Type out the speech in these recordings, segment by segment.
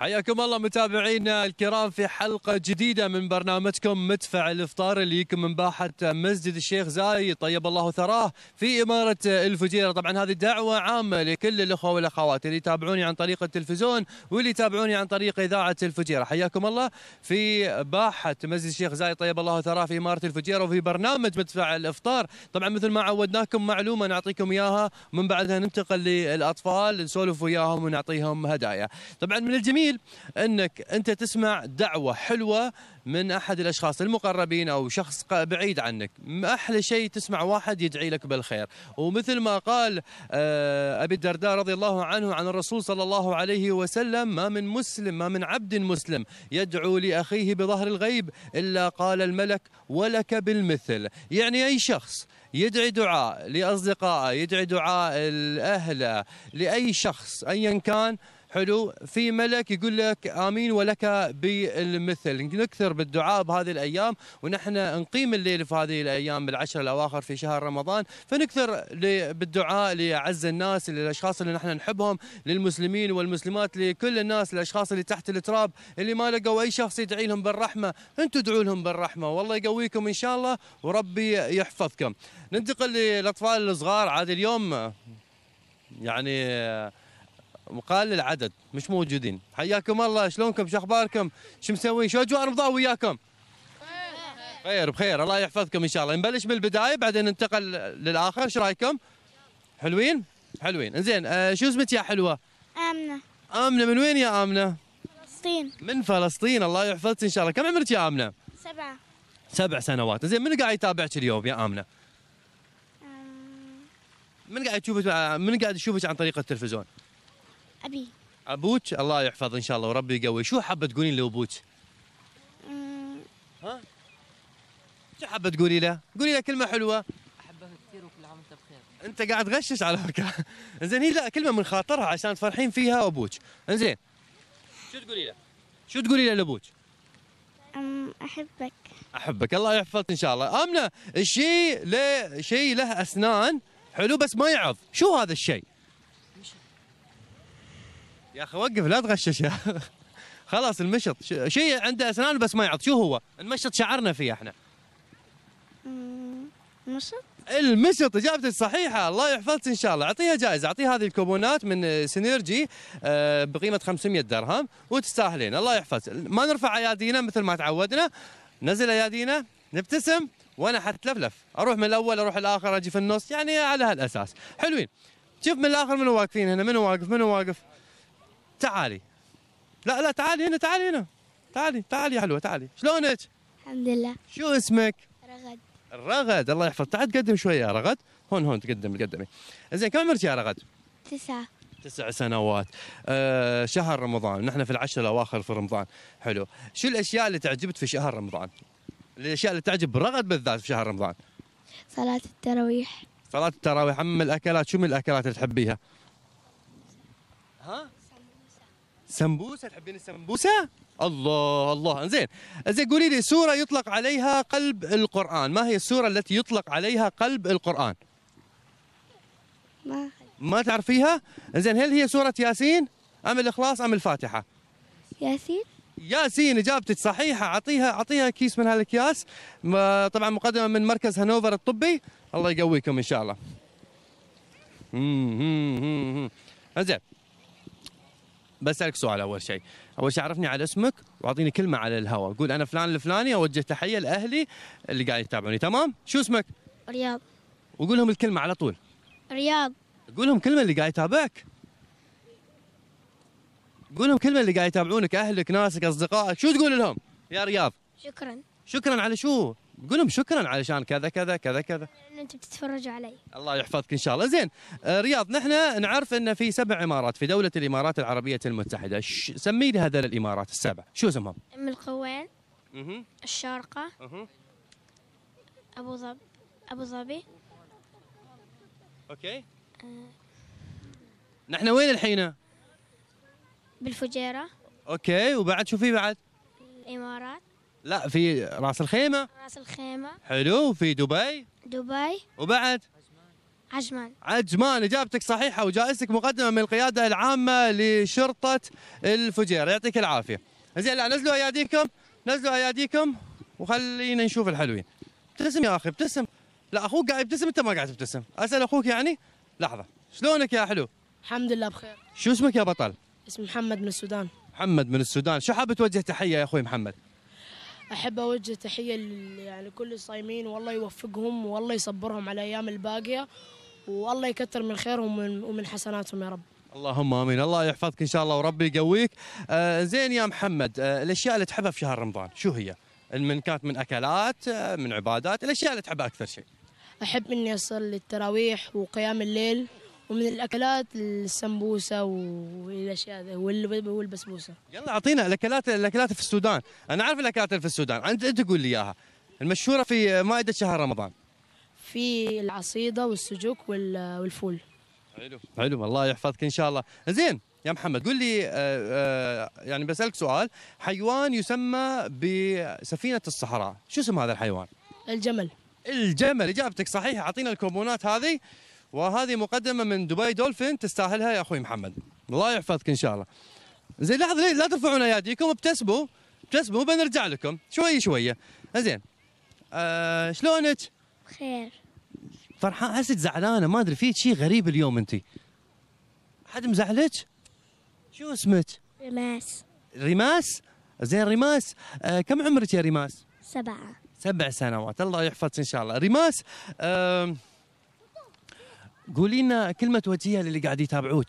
حياكم الله متابعينا الكرام في حلقة جديدة من برنامجكم مدفع الإفطار اللي يكم من باحة مسجد الشيخ زايد طيب الله ثراه في إمارة الفجيرة طبعا هذه دعوة عامة لكل الأخوة والأخوات اللي يتابعوني عن طريق التلفزيون واللي يتابعوني عن طريق إذاعة الفجيرة حياكم الله في باحة مسجد الشيخ زايد طيب الله ثراه في إمارة الفجيرة وفي برنامج مدفع الإفطار طبعا مثل ما عودناكم معلومة نعطيكم إياها من بعدها ننتقل للأطفال نسولف وياهم ونعطيهم هدايا طبعا من الجميل جميل انك انت تسمع دعوه حلوه من احد الاشخاص المقربين او شخص بعيد عنك احلى شيء تسمع واحد يدعي لك بالخير ومثل ما قال آه، ابي الدرداء رضي الله عنه عن الرسول صلى الله عليه وسلم ما من مسلم ما من عبد مسلم يدعو لاخيه بظهر الغيب الا قال الملك ولك بالمثل يعني اي شخص يدعي دعاء لاصدقائه يدعي دعاء لاهله لاي شخص ايا كان حلو في ملك يقول لك امين ولك بالمثل نكثر بالدعاء بهذه الايام ونحن نقيم الليل في هذه الايام بالعشر الاواخر في شهر رمضان فنكثر بالدعاء لاعز الناس للاشخاص اللي نحن نحبهم للمسلمين والمسلمات لكل الناس الاشخاص اللي تحت التراب اللي ما لقوا اي شخص يدعي لهم بالرحمه انتم ادعوا لهم بالرحمه والله يقويكم ان شاء الله وربي يحفظكم ننتقل للاطفال الصغار عاد اليوم يعني وقال العدد مش موجودين حياكم الله شلونكم شو اخباركم شو مسوين شو اجواء رمضان وياكم خير بخير الله يحفظكم ان شاء الله نبلش من البدايه بعدين ننتقل للاخر شو رايكم حلوين حلوين انزين آه شو اسمك يا حلوه امنه امنه من وين يا امنه فلسطين من فلسطين الله يحفظك ان شاء الله كم عمرك يا امنه سبعه سبع سنوات زين من قاعد يتابعك اليوم يا امنه من قاعد تشوفك آه، من قاعد يشوفك عن طريق التلفزيون أبي أبوك الله يحفظ إن شاء الله وربي يقوي شو حابة تقولين لأبوك أمم. ها شو حابة تقولي له قولي له كلمة حلوة احبك كثير وكل عام وأنت بخير أنت قاعد تغشش على فكرة إنزين هي لا كلمة من خاطرها عشان تفرحين فيها أبوك إنزين شو تقولي له شو تقولي له لأبوك احبك احبك الله يحفظك ان شاء الله امنه الشيء له شيء له اسنان حلو بس ما يعض شو هذا الشيء يا اخي وقف لا تغشش يا خلاص المشط شيء عنده اسنان بس ما يعض شو هو المشط شعرنا فيه احنا مشط المشط اجابتك صحيحه الله يحفظك ان شاء الله اعطيها جائزه اعطيها هذه الكوبونات من سينيرجي آه، بقيمه 500 درهم وتستاهلين الله يحفظك ما نرفع ايادينا مثل ما تعودنا نزل ايادينا نبتسم وانا حتلفلف اروح من الاول اروح الاخر اجي في النص يعني على هالاساس حلوين شوف من الاخر منو واقفين هنا منو واقف منو واقف تعالي لا لا تعالي هنا تعالي هنا تعالي تعالي يا حلوه تعالي شلونك؟ الحمد لله شو اسمك؟ رغد رغد الله يحفظك تعال تقدم شويه يا رغد هون هون تقدم تقدمي زين كم عمرك يا رغد؟ تسعة تسع سنوات آه شهر رمضان نحن في العشر الاواخر في رمضان حلو شو الاشياء اللي تعجبت في شهر رمضان؟ الاشياء اللي تعجب رغد بالذات في شهر رمضان؟ صلاة التراويح صلاة التراويح اما الاكلات شو من الاكلات اللي تحبيها؟ ها؟ سمبوسه تحبين السمبوسه الله الله زين زين قولي لي سوره يطلق عليها قلب القران ما هي السوره التي يطلق عليها قلب القران ما ما تعرفيها زين هل هي سوره ياسين ام الاخلاص ام الفاتحه ياسين ياسين اجابتك صحيحه اعطيها اعطيها كيس من هالاكياس طبعا مقدمه من مركز هانوفر الطبي الله يقويكم ان شاء الله امم امم امم زين بسالك سؤال اول شيء اول شيء عرفني على اسمك واعطيني كلمه على الهواء قول انا فلان الفلاني اوجه تحيه لاهلي اللي قاعد يتابعوني تمام شو اسمك رياض وقول لهم الكلمه على طول رياض قول لهم كلمه اللي قاعد يتابعك قول لهم كلمه اللي قاعد يتابعونك اهلك ناسك اصدقائك شو تقول لهم يا رياض شكرا شكرا على شو قول لهم شكرا علشان كذا كذا كذا كذا ان انت بتتفرجوا علي الله يحفظك ان شاء الله زين آه، رياض نحن نعرف ان في سبع امارات في دوله الامارات العربيه المتحده ش... سمي لي هذول الامارات السبع شو اسمهم ام القوين اها الشارقه اها ابو ظبي ابو ظبي اوكي آه. نحن وين الحين بالفجيره اوكي وبعد شو في بعد الامارات لا في راس الخيمه راس الخيمه حلو في دبي دبي وبعد عجمان عجمان اجابتك صحيحه وجائزتك مقدمه من القياده العامه لشرطه الفجيره يعطيك العافيه زين لا نزلوا اياديكم نزلوا اياديكم وخلينا نشوف الحلوين ابتسم يا اخي ابتسم لا اخوك قاعد يبتسم انت ما قاعد تبتسم اسال اخوك يعني لحظه شلونك يا حلو الحمد لله بخير شو اسمك يا بطل اسمي محمد من السودان محمد من السودان شو حاب توجه تحيه يا اخوي محمد احب اوجه تحيه يعني كل الصايمين والله يوفقهم والله يصبرهم على الايام الباقيه والله يكثر من خيرهم ومن حسناتهم يا رب اللهم امين الله يحفظك ان شاء الله وربي يقويك آه زين يا محمد آه الاشياء اللي تحبها في شهر رمضان شو هي من كانت من اكلات آه، من عبادات الاشياء اللي تحبها اكثر شيء احب اني اصلي التراويح وقيام الليل ومن الاكلات السمبوسه والاشياء هذه والبسبوسه يلا اعطينا الاكلات الاكلات في السودان انا اعرف الاكلات اللي في السودان انت انت قول لي اياها المشهوره في مائده شهر رمضان في العصيده والسجوك والفول حلو حلو الله يحفظك ان شاء الله زين يا محمد قول لي آه، آه، يعني بسالك سؤال حيوان يسمى بسفينه الصحراء شو اسم هذا الحيوان الجمل الجمل اجابتك صحيحه اعطينا الكربونات هذه وهذه مقدمه من دبي دولفين تستاهلها يا اخوي محمد الله يحفظك ان شاء الله زين لحظه لا ترفعون اياديكم ابتسموا ابتسموا بنرجع لكم شوي شويه زين آه شلونك بخير فرحان حسيت زعلانه ما ادري في شيء غريب اليوم انت حد مزعلك شو اسمك رماس رماس زين رماس آه كم عمرك يا رماس سبعة سبع سنوات الله يحفظك ان شاء الله رماس آه قولي لنا كلمة توجهيها للي قاعد يتابعوك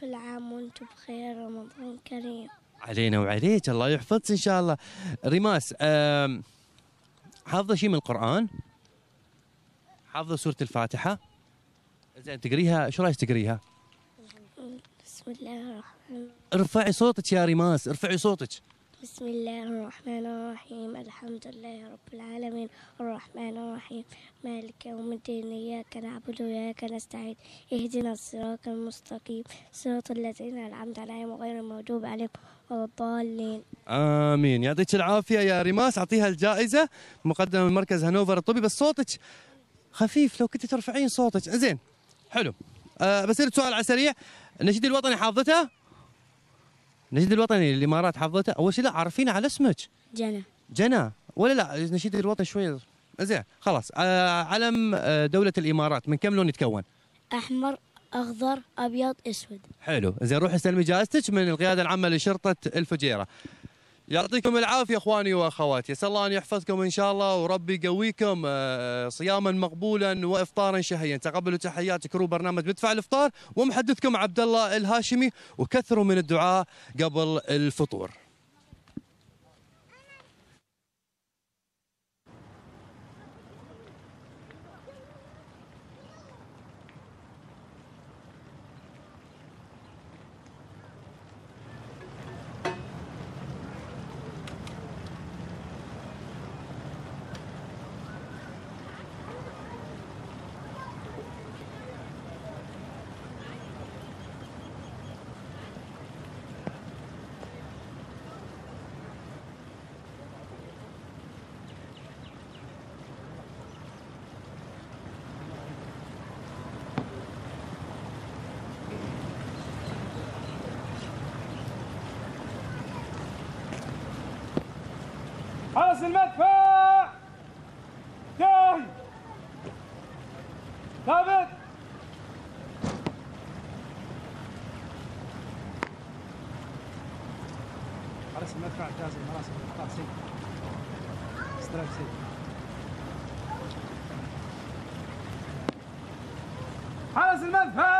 كل عام وانتم بخير رمضان كريم علينا وعليك الله يحفظك ان شاء الله ريماس حافظه شيء من القران حافظه سوره الفاتحه زين تقريها شو رايك تقريها بسم الله الرحمن الرحيم ارفعي صوتك يا ريماس ارفعي صوتك بسم الله الرحمن الرحيم الحمد لله رب العالمين الرحمن الرحيم مالك يوم الدين إياك نعبد وإياك نستعين اهدنا الصراط المستقيم صراط الذين أنعمت عليهم غير المغضوب عليهم ولا الضالين آمين يعطيك العافية يا ريماس أعطيها الجائزة مقدمة من مركز هانوفر الطبي بس صوتك خفيف لو كنت ترفعين صوتك زين حلو أه بسألك سؤال على السريع النشيد الوطني حافظته النشيد الوطني الامارات حافظته اول شيء لا عارفين على اسمك جنى جنى ولا لا النشيد الوطني شوي زين خلاص آه علم آه، دوله الامارات من كم لون يتكون؟ احمر اخضر ابيض اسود حلو زين روحي استلمي جائزتك من القياده العامه لشرطه الفجيره يعطيكم العافية اخواني واخواتي، اسال الله ان يحفظكم ان شاء الله وربي يقويكم آه، صياما مقبولا وافطارا شهيا، تقبلوا تحياتي كرو برنامج مدفع الافطار ومحدثكم عبد الله الهاشمي وكثروا من الدعاء قبل الفطور. راس المدفع داهي ثابت حرس المدفع جاهز راس المدفع سيد استراب سيد حارس المدفع